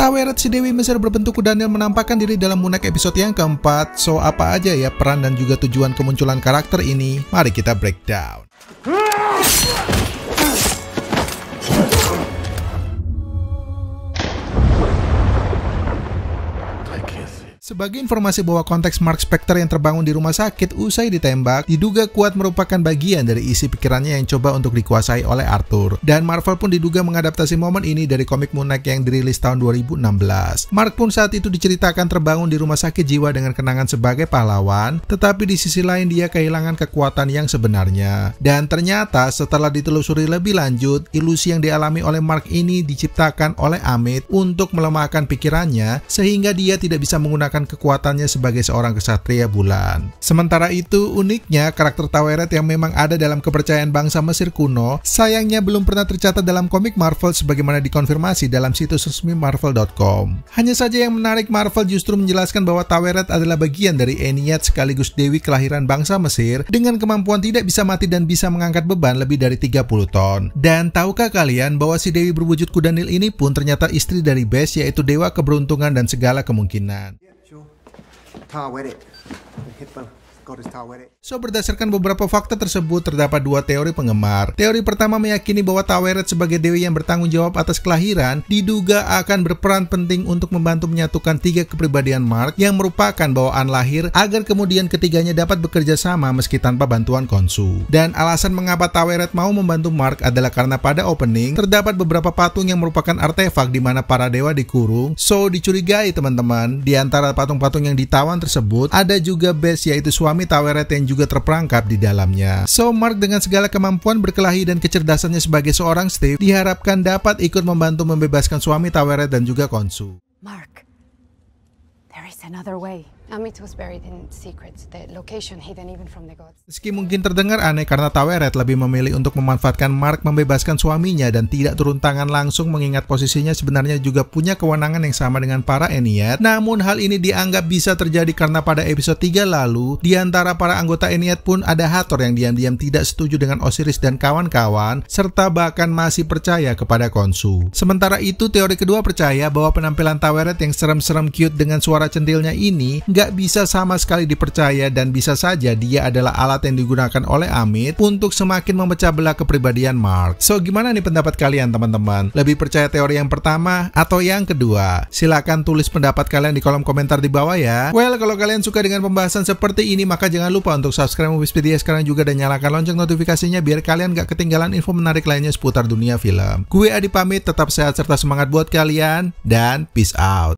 Tawerat si Dewi Mesir berbentuk kuda menampakkan diri dalam Munak episode yang keempat. So, apa aja ya peran dan juga tujuan kemunculan karakter ini? Mari kita breakdown. Sebagai informasi bahwa konteks Mark Spector yang terbangun di rumah sakit usai ditembak, diduga kuat merupakan bagian dari isi pikirannya yang coba untuk dikuasai oleh Arthur. Dan Marvel pun diduga mengadaptasi momen ini dari komik Moon Knight yang dirilis tahun 2016. Mark pun saat itu diceritakan terbangun di rumah sakit jiwa dengan kenangan sebagai pahlawan, tetapi di sisi lain dia kehilangan kekuatan yang sebenarnya. Dan ternyata setelah ditelusuri lebih lanjut, ilusi yang dialami oleh Mark ini diciptakan oleh Amit untuk melemahkan pikirannya sehingga dia tidak bisa menggunakan menggunakan kekuatannya sebagai seorang kesatria bulan. Sementara itu, uniknya karakter Taweret yang memang ada dalam kepercayaan bangsa Mesir kuno, sayangnya belum pernah tercatat dalam komik Marvel sebagaimana dikonfirmasi dalam situs resmi marvel.com. Hanya saja yang menarik Marvel justru menjelaskan bahwa Taweret adalah bagian dari Eniat sekaligus dewi kelahiran bangsa Mesir dengan kemampuan tidak bisa mati dan bisa mengangkat beban lebih dari 30 ton. Dan tahukah kalian bahwa si dewi berwujud kuda nil ini pun ternyata istri dari Bes yaitu dewa keberuntungan dan segala kemungkinan. Ta with it. The hippo. So, berdasarkan beberapa fakta tersebut, terdapat dua teori penggemar. Teori pertama meyakini bahwa Taweret sebagai dewi yang bertanggung jawab atas kelahiran, diduga akan berperan penting untuk membantu menyatukan tiga kepribadian Mark yang merupakan bawaan lahir agar kemudian ketiganya dapat bekerja sama meski tanpa bantuan konsu. Dan alasan mengapa Taweret mau membantu Mark adalah karena pada opening, terdapat beberapa patung yang merupakan artefak di mana para dewa dikurung, so dicurigai teman-teman, di antara patung-patung yang ditawan tersebut, ada juga base yaitu suara suami Taweret yang juga terperangkap di dalamnya. So Mark dengan segala kemampuan berkelahi dan kecerdasannya sebagai seorang Steve diharapkan dapat ikut membantu membebaskan suami Taweret dan juga Konsu. Mark, there is another way. Meski mungkin terdengar aneh karena Taweret lebih memilih untuk memanfaatkan Mark membebaskan suaminya dan tidak turun tangan langsung mengingat posisinya sebenarnya juga punya kewenangan yang sama dengan para Eniat. Namun hal ini dianggap bisa terjadi karena pada episode 3 lalu di antara para anggota Eniat pun ada Hathor yang diam-diam tidak setuju dengan Osiris dan kawan-kawan serta bahkan masih percaya kepada Konsu. Sementara itu teori kedua percaya bahwa penampilan Taweret yang serem-serem cute dengan suara centilnya ini nggak bisa sama sekali dipercaya dan bisa saja dia adalah alat yang digunakan oleh Amit untuk semakin memecah belah kepribadian Mark. So gimana nih pendapat kalian teman-teman? Lebih percaya teori yang pertama atau yang kedua? Silahkan tulis pendapat kalian di kolom komentar di bawah ya. Well kalau kalian suka dengan pembahasan seperti ini maka jangan lupa untuk subscribe Wikipedia sekarang juga dan nyalakan lonceng notifikasinya biar kalian gak ketinggalan info menarik lainnya seputar dunia film. Gue Adi pamit tetap sehat serta semangat buat kalian dan peace out.